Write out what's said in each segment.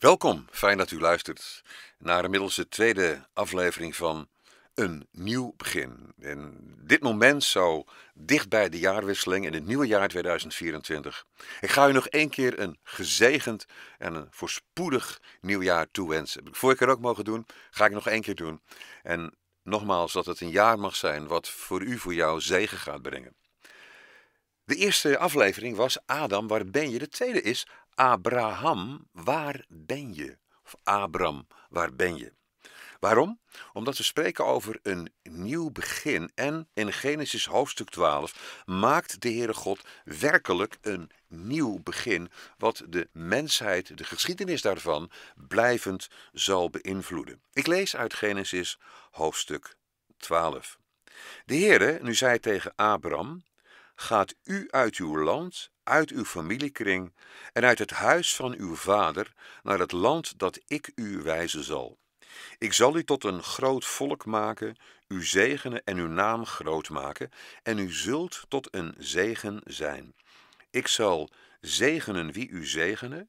Welkom, fijn dat u luistert naar inmiddels de tweede aflevering van Een Nieuw Begin. En dit moment zo dicht bij de jaarwisseling in het nieuwe jaar 2024. Ik ga u nog één keer een gezegend en een voorspoedig nieuwjaar toewensen. Heb ik vorige keer ook mogen doen, ga ik nog één keer doen. En nogmaals, dat het een jaar mag zijn wat voor u, voor jou zegen gaat brengen. De eerste aflevering was Adam, waar ben je? De tweede is Abraham, waar ben je? Of Abram, waar ben je? Waarom? Omdat we spreken over een nieuw begin. En in Genesis hoofdstuk 12 maakt de Heere God werkelijk een nieuw begin, wat de mensheid, de geschiedenis daarvan, blijvend zal beïnvloeden. Ik lees uit Genesis hoofdstuk 12. De Heere, nu zei tegen Abram, gaat u uit uw land, uit uw familiekring en uit het huis van uw vader naar het land dat ik u wijzen zal. Ik zal u tot een groot volk maken, u zegenen en uw naam groot maken, en u zult tot een zegen zijn. Ik zal zegenen wie u zegenen,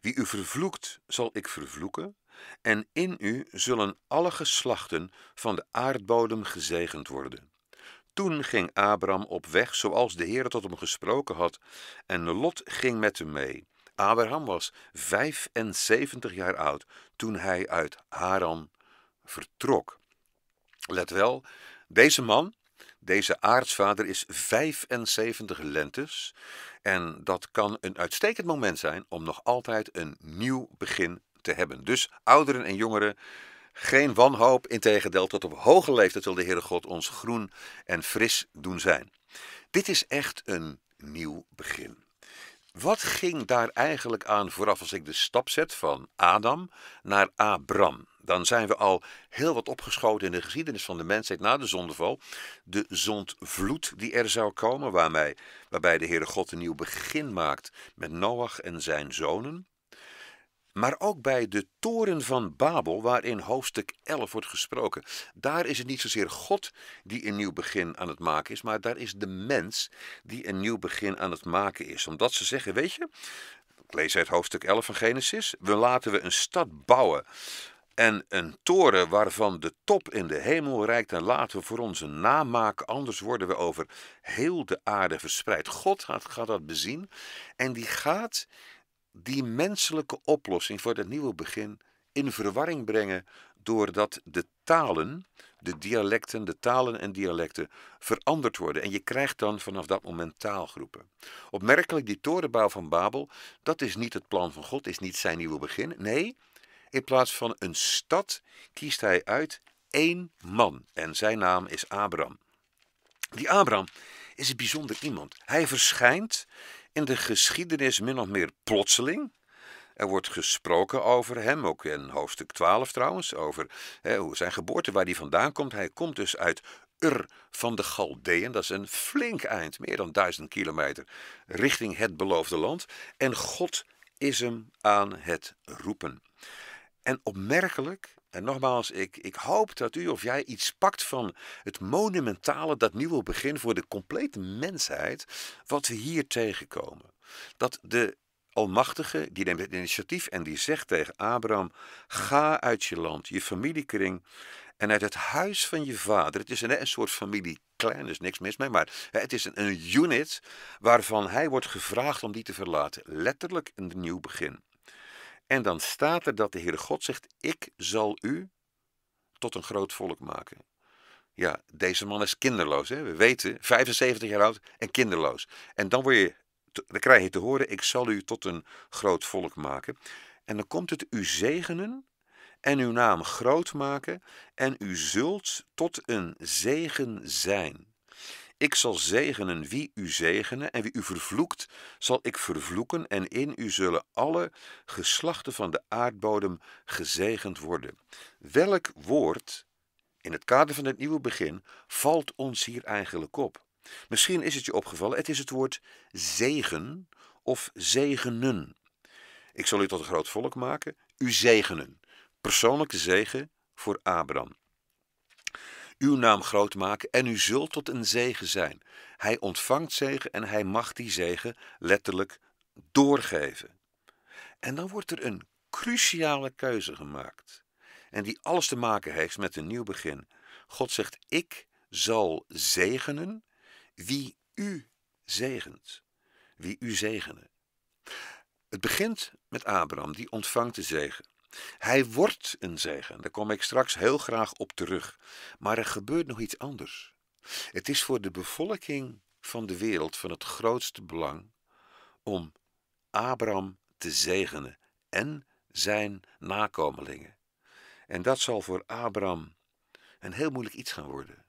wie u vervloekt zal ik vervloeken, en in u zullen alle geslachten van de aardbodem gezegend worden. Toen ging Abraham op weg zoals de Heer tot hem gesproken had, en Lot ging met hem mee. Abraham was 75 jaar oud toen hij uit Haran vertrok. Let wel, deze man, deze aartsvader is 75 lentes en dat kan een uitstekend moment zijn om nog altijd een nieuw begin te hebben. Dus ouderen en jongeren, geen wanhoop, integendeel, tot op hoge leeftijd wil de Heere God ons groen en fris doen zijn. Dit is echt een nieuw begin. Wat ging daar eigenlijk aan vooraf als ik de stap zet van Adam naar Abram? Dan zijn we al heel wat opgeschoten in de geschiedenis van de mensheid na de zondeval. De zondvloed die er zou komen, waarbij de Heere God een nieuw begin maakt met Noach en zijn zonen. Maar ook bij de toren van Babel, waar in hoofdstuk 11 wordt gesproken, daar is het niet zozeer God die een nieuw begin aan het maken is, maar daar is de mens die een nieuw begin aan het maken is. Omdat ze zeggen, weet je, ik lees uit hoofdstuk 11 van Genesis, we laten we een stad bouwen en een toren waarvan de top in de hemel reikt en laten we voor onze namaak, anders worden we over heel de aarde verspreid. God gaat dat bezien en die gaat die menselijke oplossing voor dat nieuwe begin in verwarring brengen doordat de talen, de dialecten, de talen en dialecten veranderd worden. En je krijgt dan vanaf dat moment taalgroepen. Opmerkelijk, die torenbouw van Babel, dat is niet het plan van God, is niet zijn nieuwe begin. Nee, in plaats van een stad kiest hij uit één man. En zijn naam is Abraham. Die Abraham is een bijzonder iemand. Hij verschijnt in de geschiedenis min of meer plotseling. Er wordt gesproken over hem, ook in hoofdstuk 12 trouwens, over hè, zijn geboorte, waar hij vandaan komt. Hij komt dus uit Ur van de Galdeën, dat is een flink eind, meer dan duizend kilometer, richting het beloofde land. En God is hem aan het roepen. En opmerkelijk en nogmaals, ik, ik hoop dat u of jij iets pakt van het monumentale, dat nieuwe begin voor de complete mensheid, wat we hier tegenkomen. Dat de Almachtige, die neemt het initiatief en die zegt tegen Abraham: Ga uit je land, je familiekring en uit het huis van je vader. Het is een, een soort familie, klein, dus niks mis mee, maar het is een, een unit waarvan hij wordt gevraagd om die te verlaten. Letterlijk een nieuw begin. En dan staat er dat de Heere God zegt: Ik zal u tot een groot volk maken. Ja, deze man is kinderloos. Hè? We weten, 75 jaar oud en kinderloos. En dan, word je, dan krijg je te horen: Ik zal u tot een groot volk maken. En dan komt het u zegenen en uw naam groot maken. En u zult tot een zegen zijn. Ik zal zegenen wie u zegenen, en wie u vervloekt, zal ik vervloeken, en in u zullen alle geslachten van de aardbodem gezegend worden. Welk woord, in het kader van het nieuwe begin, valt ons hier eigenlijk op? Misschien is het je opgevallen, het is het woord zegen of zegenen. Ik zal u tot een groot volk maken, u zegenen. Persoonlijke zegen voor Abraham uw naam groot maken en u zult tot een zegen zijn. Hij ontvangt zegen en hij mag die zegen letterlijk doorgeven. En dan wordt er een cruciale keuze gemaakt. En die alles te maken heeft met een nieuw begin. God zegt: Ik zal zegenen wie u zegent. Wie u zegenen. Het begint met Abraham, die ontvangt de zegen. Hij wordt een zegen, daar kom ik straks heel graag op terug. Maar er gebeurt nog iets anders. Het is voor de bevolking van de wereld van het grootste belang om Abraham te zegenen en zijn nakomelingen. En dat zal voor Abraham een heel moeilijk iets gaan worden.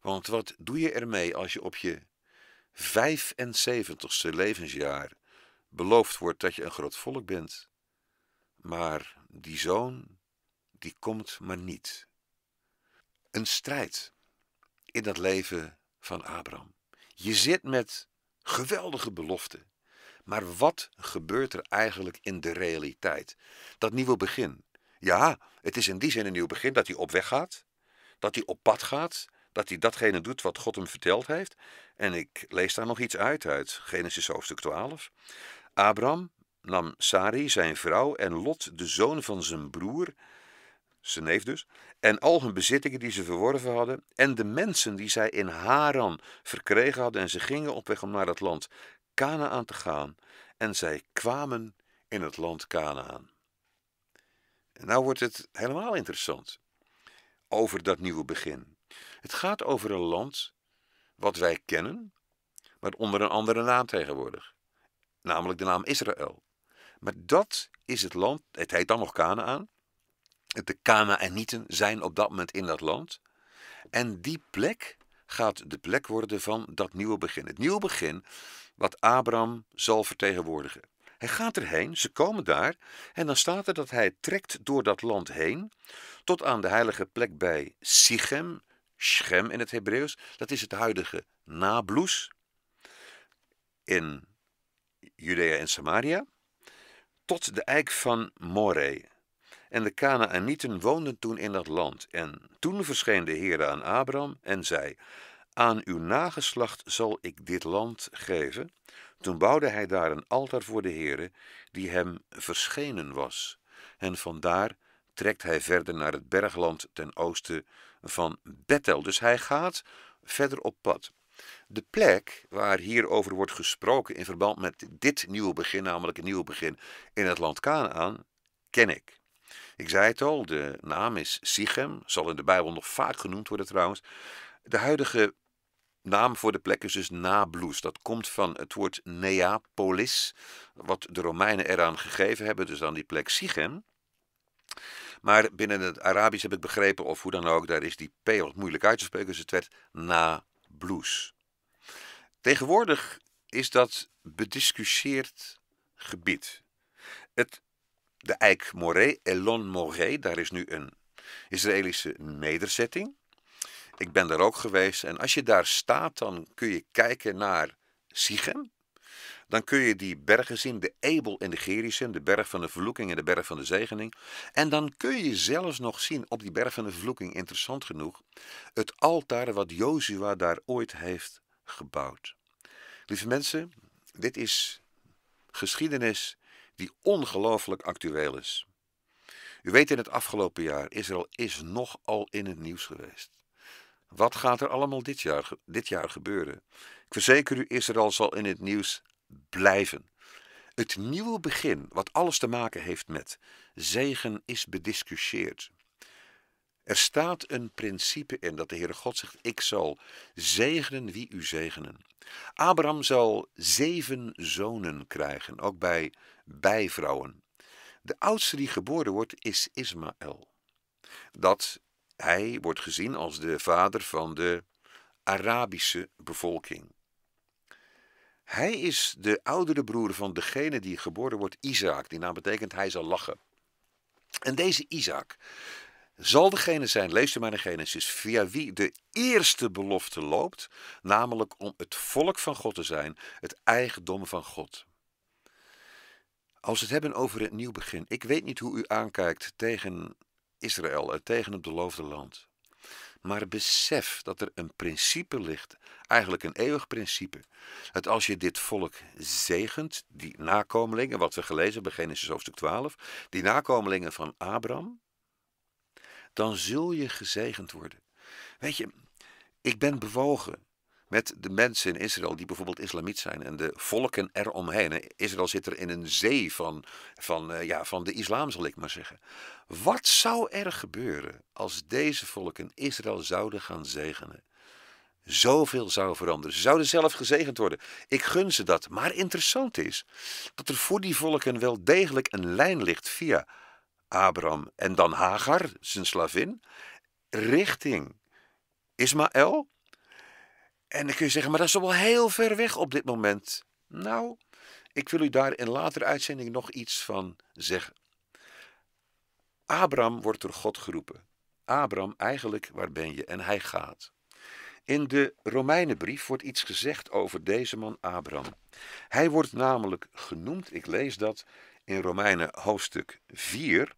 Want wat doe je ermee als je op je 75ste levensjaar beloofd wordt dat je een groot volk bent? maar die zoon, die komt maar niet. Een strijd in dat leven van Abraham. Je zit met geweldige beloften. Maar wat gebeurt er eigenlijk in de realiteit? Dat nieuwe begin. Ja, het is in die zin een nieuw begin dat hij op weg gaat, dat hij op pad gaat, dat hij datgene doet wat God hem verteld heeft. En ik lees daar nog iets uit uit Genesis hoofdstuk 12. Abraham nam Sari zijn vrouw en Lot, de zoon van zijn broer, zijn neef dus, en al hun bezittingen die ze verworven hadden, en de mensen die zij in Haran verkregen hadden, en ze gingen op weg om naar het land Canaan te gaan, en zij kwamen in het land Canaan. En nou wordt het helemaal interessant over dat nieuwe begin. Het gaat over een land wat wij kennen, maar onder een andere naam tegenwoordig, namelijk de naam Israël. Maar dat is het land, het heet dan nog Kanaan. De Kanaanieten zijn op dat moment in dat land. En die plek gaat de plek worden van dat nieuwe begin. Het nieuwe begin wat Abraham zal vertegenwoordigen. Hij gaat erheen, ze komen daar, en dan staat er dat hij trekt door dat land heen, tot aan de heilige plek bij Sichem, Schem in het Hebreeuws, dat is het huidige nabloes. in Judea en Samaria tot de eik van More. En de Kanaanieten woonden toen in dat land. En toen verscheen de Heer aan Abram en zei: Aan uw nageslacht zal ik dit land geven. Toen bouwde hij daar een altaar voor de Heere, die hem verschenen was. En vandaar trekt hij verder naar het bergland ten oosten van Bethel. Dus hij gaat verder op pad. De plek waar hierover wordt gesproken in verband met dit nieuwe begin, namelijk een nieuw begin in het land Canaan, ken ik. Ik zei het al, de naam is Sichem, zal in de Bijbel nog vaak genoemd worden trouwens. De huidige naam voor de plek is dus nabloes. Dat komt van het woord Neapolis, wat de Romeinen eraan gegeven hebben, dus aan die plek Sichem. Maar binnen het Arabisch heb ik begrepen, of hoe dan ook, daar is die P wat moeilijk uit te spreken, dus het werd nabloes. Tegenwoordig is dat bediscussieerd gebied. Het, de eik Moré, Elon Moré, daar is nu een Israëlische nederzetting. Ik ben daar ook geweest. En als je daar staat, dan kun je kijken naar Sichem. Dan kun je die bergen zien, de Ebel en de Gerizim, de berg van de vloeking en de berg van de zegening. En dan kun je zelfs nog zien op die berg van de vloeking interessant genoeg, het altaar wat Jozua daar ooit heeft gebouwd. Lieve mensen, dit is geschiedenis die ongelooflijk actueel is. U weet in het afgelopen jaar, Israël is nogal in het nieuws geweest. Wat gaat er allemaal dit jaar, dit jaar gebeuren? Ik verzeker u, Israël zal in het nieuws blijven. Het nieuwe begin, wat alles te maken heeft met zegen, is bediscussieerd. Er staat een principe in dat de Heere God zegt: Ik zal zegenen wie u zegenen. Abraham zal zeven zonen krijgen, ook bij bijvrouwen. De oudste die geboren wordt is Ismaël. Dat hij wordt gezien als de vader van de Arabische bevolking. Hij is de oudere broer van degene die geboren wordt, Isaac. Die naam betekent hij zal lachen. En deze Isaac zal degene zijn, lees u maar in Genesis, via wie de eerste belofte loopt, namelijk om het volk van God te zijn, het eigendom van God. Als we het hebben over het nieuw begin, ik weet niet hoe u aankijkt tegen Israël en eh, tegen het beloofde land. Maar besef dat er een principe ligt, eigenlijk een eeuwig principe. Dat als je dit volk zegent, die nakomelingen, wat we gelezen hebben, Genesis hoofdstuk 12, die nakomelingen van Abraham, dan zul je gezegend worden. Weet je, ik ben bewogen met de mensen in Israël die bijvoorbeeld islamiet zijn en de volken eromheen. Israël zit er in een zee van, van, eh, ja, van de islam, zal ik maar zeggen. Wat zou er gebeuren als deze volken Israël zouden gaan zegenen? Zoveel zou veranderen. Ze zouden zelf gezegend worden. Ik gun ze dat. Maar interessant is dat er voor die volken wel degelijk een lijn ligt via Abraham en dan Hagar, zijn slavin, richting Ismaël. En dan kun je zeggen, maar dat is toch wel heel ver weg op dit moment. Nou, ik wil u daar in later uitzending nog iets van zeggen. Abraham wordt door God geroepen. Abraham, eigenlijk, waar ben je? En hij gaat. In de Romeinenbrief wordt iets gezegd over deze man Abraham. Hij wordt namelijk genoemd, ik lees dat in Romeinen hoofdstuk 4,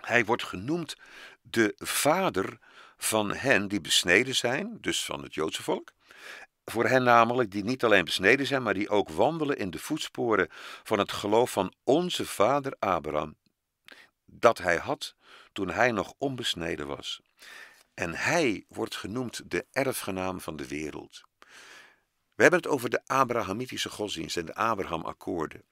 hij wordt genoemd de vader van hen die besneden zijn, dus van het Joodse volk. Voor hen namelijk die niet alleen besneden zijn, maar die ook wandelen in de voetsporen van het geloof van onze vader Abraham, dat hij had toen hij nog onbesneden was. En hij wordt genoemd de erfgenaam van de wereld. We hebben het over de Abrahamitische godsdienst en de Abraham-akkoorden.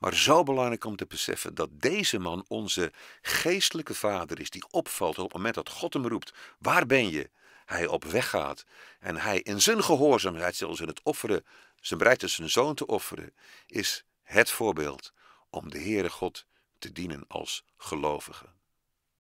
Maar zo belangrijk om te beseffen dat deze man onze geestelijke vader is, die opvalt op het moment dat God hem roept: Waar ben je? Hij op weg gaat en hij in zijn gehoorzaamheid, zelfs in het offeren, zijn bereidheid zijn zoon te offeren, is het voorbeeld om de Heere God te dienen als gelovige.